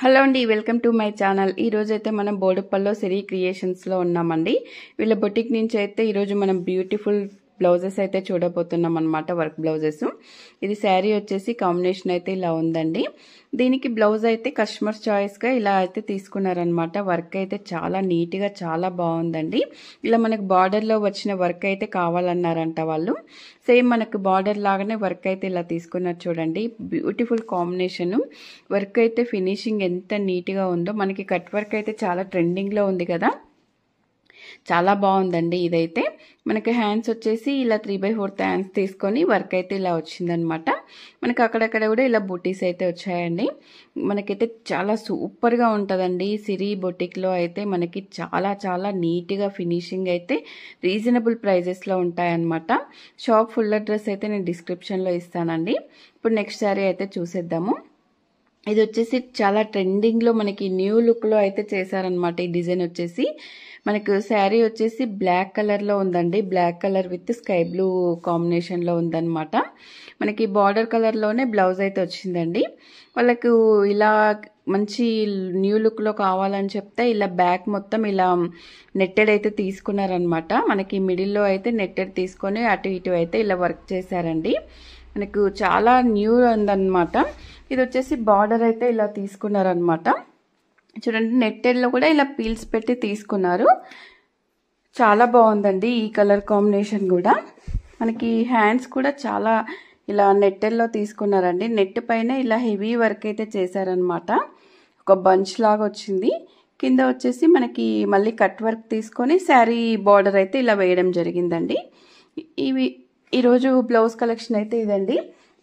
hello అండి welcome to my channel ఈరోజు అయితే మనం బోడుపల్లో సిరీ క్రియేషన్స్లో ఉన్నామండి వీళ్ళ బొటిక్ నుంచి అయితే ఈరోజు మనం బ్యూటిఫుల్ బ్లౌజెస్ అయితే చూడబోతున్నాం అనమాట వర్క్ బ్లౌజెస్ ఇది శారీ వచ్చేసి కాంబినేషన్ అయితే ఇలా ఉందండి దీనికి బ్లౌజ్ అయితే కస్టమర్ చాయిస్గా ఇలా అయితే తీసుకున్నారనమాట వర్క్ అయితే చాలా నీట్గా చాలా బాగుందండి ఇలా మనకు బార్డర్లో వచ్చిన వర్క్ అయితే కావాలన్నారంట వాళ్ళు సేమ్ మనకు బార్డర్ లాగానే వర్క్ అయితే ఇలా తీసుకున్నారు చూడండి బ్యూటిఫుల్ కాంబినేషన్ వర్క్ అయితే ఫినిషింగ్ ఎంత నీట్గా ఉందో మనకి కట్ వర్క్ అయితే చాలా ట్రెండింగ్లో ఉంది కదా చాలా బాగుందండి ఇదైతే మనకి హ్యాండ్స్ వచ్చేసి ఇలా త్రీ బై ఫోర్త్ హ్యాండ్స్ తీసుకొని వర్క్ అయితే ఇలా వచ్చిందనమాట మనకి అక్కడక్కడ కూడా ఇలా బొటీస్ అయితే వచ్చాయండి మనకైతే చాలా సూపర్గా ఉంటుందండి సిరి బొటిక్లో అయితే మనకి చాలా చాలా నీట్గా ఫినిషింగ్ అయితే రీజనబుల్ ప్రైజెస్లో ఉంటాయన్నమాట షాప్ ఫుల్ అడ్రస్ అయితే నేను డిస్క్రిప్షన్లో ఇస్తానండి ఇప్పుడు నెక్స్ట్ శారీ అయితే చూసేద్దాము ఇది వచ్చేసి చాలా ట్రెండింగ్లో మనకి న్యూ లుక్లో అయితే చేశారనమాట ఈ డిజైన్ వచ్చేసి మనకు శారీ వచ్చేసి బ్లాక్ కలర్లో ఉందండి black colour with sky blue కాంబినేషన్లో ఉందనమాట మనకి బార్డర్ కలర్లోనే బ్లౌజ్ అయితే వచ్చిందండి వాళ్ళకు ఇలా మంచి న్యూ లుక్లో కావాలని చెప్తే ఇలా బ్యాక్ మొత్తం ఇలా నెట్టెడ్ అయితే తీసుకున్నారనమాట మనకి మిడిల్లో అయితే నెట్టెడ్ తీసుకొని అటు ఇటు అయితే ఇలా వర్క్ చేశారండి మనకు చాలా న్యూ ఉందన్నమాట ఇది వచ్చేసి బార్డర్ అయితే ఇలా తీసుకున్నారనమాట చూడండి నెట్టెడ్లో కూడా ఇలా పీల్స్ పెట్టి తీసుకున్నారు చాలా బాగుందండి ఈ కలర్ కాంబినేషన్ కూడా మనకి హ్యాండ్స్ కూడా చాలా ఇలా నెట్టెల్లో తీసుకున్నారండి నెట్ పైన ఇలా హెవీ వర్క్ అయితే చేశారనమాట ఒక బంచ్ లాగా వచ్చింది కింద వచ్చేసి మనకి మళ్ళీ కట్ వర్క్ తీసుకొని శారీ బార్డర్ అయితే ఇలా వేయడం జరిగిందండి ఇవి ఈరోజు బ్లౌజ్ కలెక్షన్ అయితే ఇదండి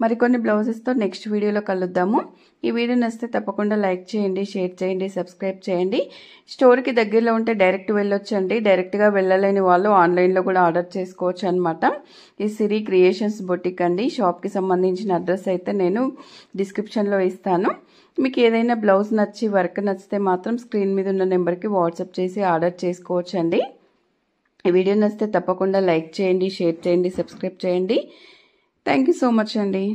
మరికొన్ని బ్లౌజెస్తో నెక్స్ట్ వీడియోలో కలుద్దాము ఈ వీడియో నచ్చితే తప్పకుండా లైక్ చేయండి షేర్ చేయండి సబ్స్క్రైబ్ చేయండి స్టోర్కి దగ్గరలో ఉంటే డైరెక్ట్ వెళ్ళొచ్చండి డైరెక్ట్గా వెళ్ళలేని వాళ్ళు ఆన్లైన్లో కూడా ఆర్డర్ చేసుకోవచ్చు అనమాట ఈ సిరి క్రియేషన్స్ బొటిక్ అండి షాప్కి సంబంధించిన అడ్రస్ అయితే నేను డిస్క్రిప్షన్లో ఇస్తాను మీకు ఏదైనా బ్లౌజ్ నచ్చి వర్క్ నచ్చితే మాత్రం స్క్రీన్ మీద ఉన్న నెంబర్కి వాట్సాప్ చేసి ఆర్డర్ చేసుకోవచ్చండి ఈ వీడియో నచ్చితే తప్పకుండా లైక్ చేయండి షేర్ చేయండి సబ్స్క్రైబ్ చేయండి థ్యాంక్ యూ సో మచ్ అండి